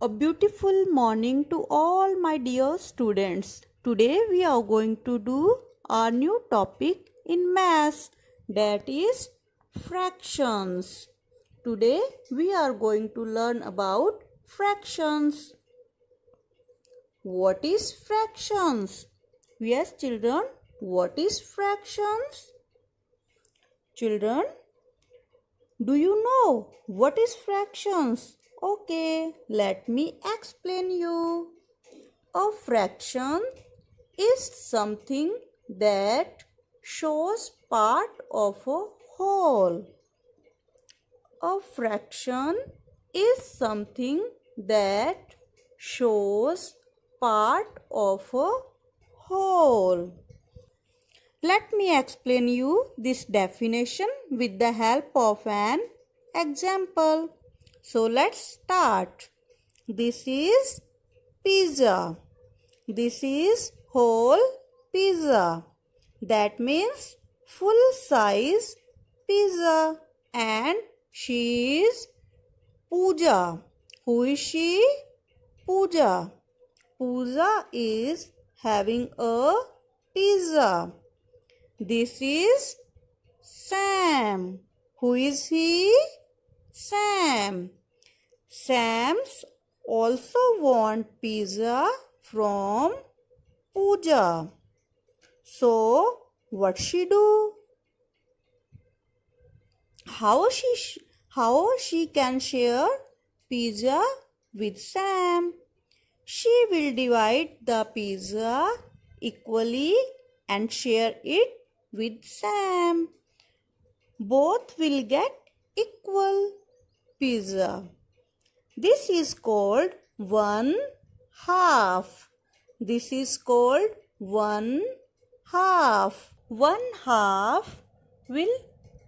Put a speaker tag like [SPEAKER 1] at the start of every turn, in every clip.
[SPEAKER 1] A beautiful morning to all my dear students. Today we are going to do our new topic in maths that is fractions. Today we are going to learn about fractions. What is fractions? Yes children, what is fractions? Children, do you know what is fractions? Okay, let me explain you. A fraction is something that shows part of a whole. A fraction is something that shows part of a whole. Let me explain you this definition with the help of an example. So let's start. This is pizza. This is whole pizza. That means full size pizza. And she is Pooja. Who is she? Pooja. Pooja is having a pizza. This is Sam. Who is he? Sam. Sam's also want pizza from Pooja. So what she do? How she how she can share pizza with Sam? She will divide the pizza equally and share it with Sam. Both will get equal pizza. This is called one half. This is called one half. One half will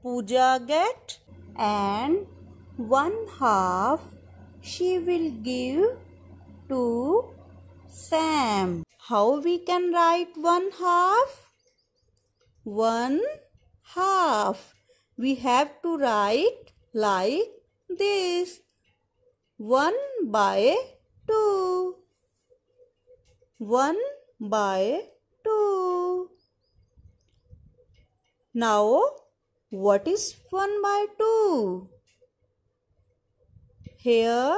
[SPEAKER 1] Pooja get and one half she will give to Sam. How we can write one half? One half. We have to write like this. 1 by 2. 1 by 2. Now, what is 1 by 2? Here,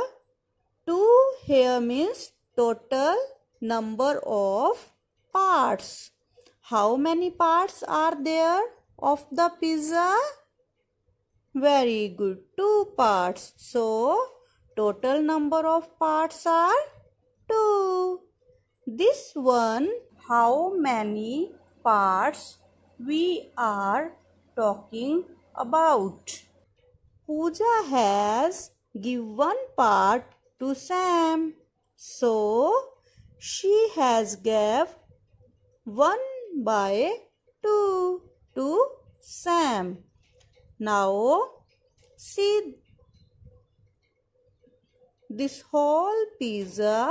[SPEAKER 1] 2 here means total number of parts. How many parts are there of the pizza? Very good, 2 parts. So, Total number of parts are 2. This one, how many parts we are talking about? Pooja has given part to Sam. So, she has gave one by two to Sam. Now, see this whole pizza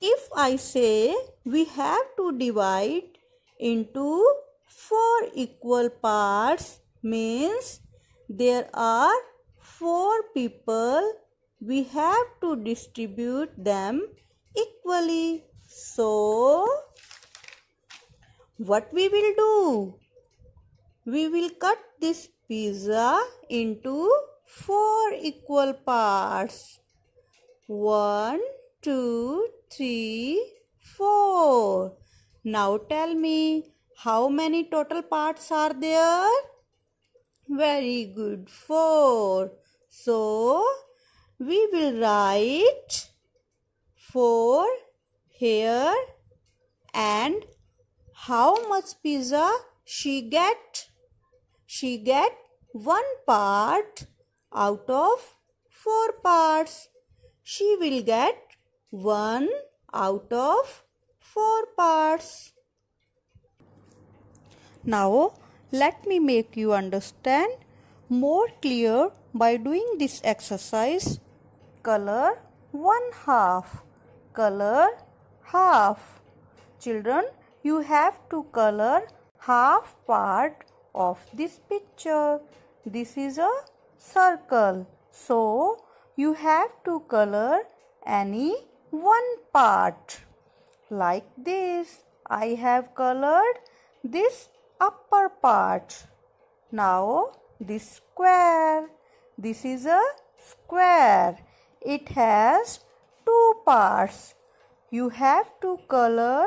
[SPEAKER 1] if I say we have to divide into 4 equal parts means there are 4 people we have to distribute them equally. So what we will do? We will cut this pizza into four equal parts. One, two, three, four. Now tell me how many total parts are there? Very good, four. So we will write four here and how much pizza she get? She get one part out of 4 parts. She will get 1 out of 4 parts. Now, let me make you understand more clear by doing this exercise. Color 1 half. Color half. Children, you have to color half part of this picture. This is a circle. So, you have to color any one part. Like this, I have colored this upper part. Now, this square. This is a square. It has two parts. You have to color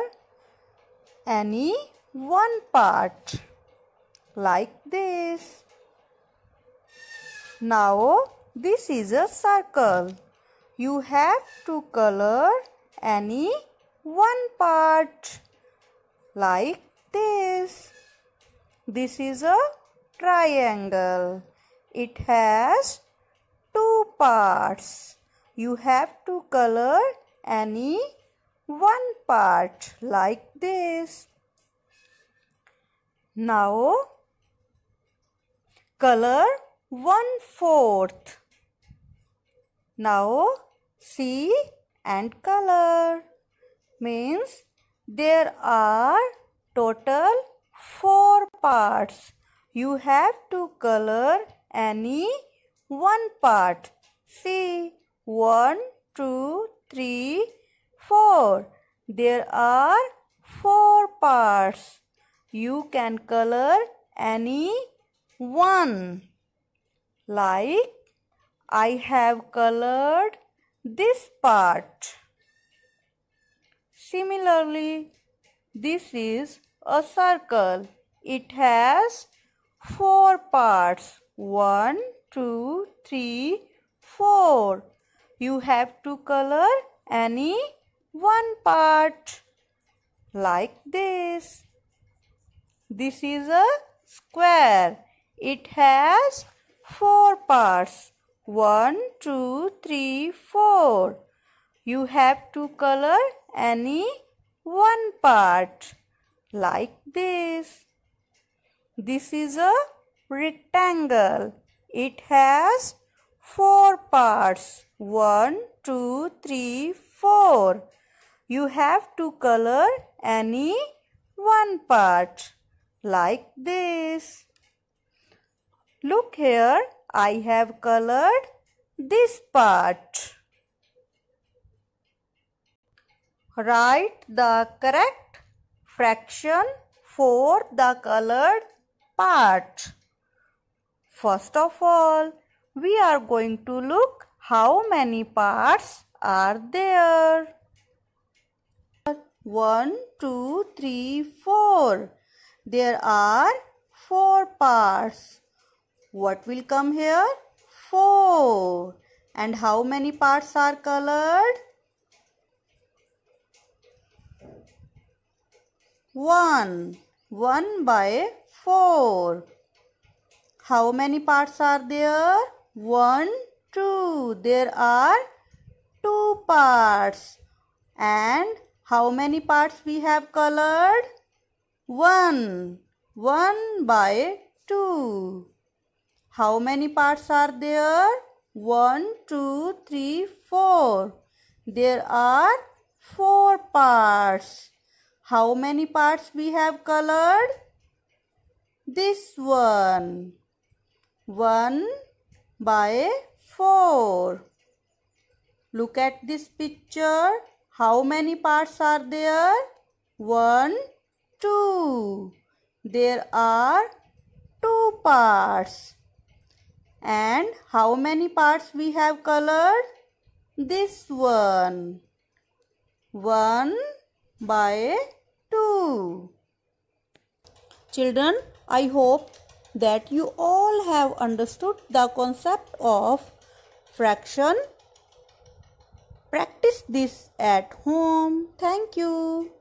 [SPEAKER 1] any one part. Like this. Now this is a circle. You have to color any one part like this. This is a triangle. It has two parts. You have to color any one part like this. Now color one fourth. Now see and color means there are total four parts. You have to color any one part. See one, two, three, four. There are four parts. You can color any one like I have colored this part. Similarly, this is a circle. It has four parts. One, two, three, four. You have to color any one part like this. This is a square. It has four parts. One, two, three, four. You have to color any one part like this. This is a rectangle. It has four parts. One, two, three, four. You have to color any one part like this. Look here, I have colored this part. Write the correct fraction for the colored part. First of all, we are going to look how many parts are there. 1, 2, 3, 4. There are 4 parts. What will come here? 4. And how many parts are colored? 1. 1 by 4. How many parts are there? 1, 2. There are 2 parts. And how many parts we have colored? 1. 1 by 2. How many parts are there? One, two, three, four. There are 4 parts. How many parts we have colored? This one. 1 by 4. Look at this picture. How many parts are there? 1, 2. There are 2 parts. And how many parts we have colored? This one. 1 by 2. Children, I hope that you all have understood the concept of fraction. Practice this at home. Thank you.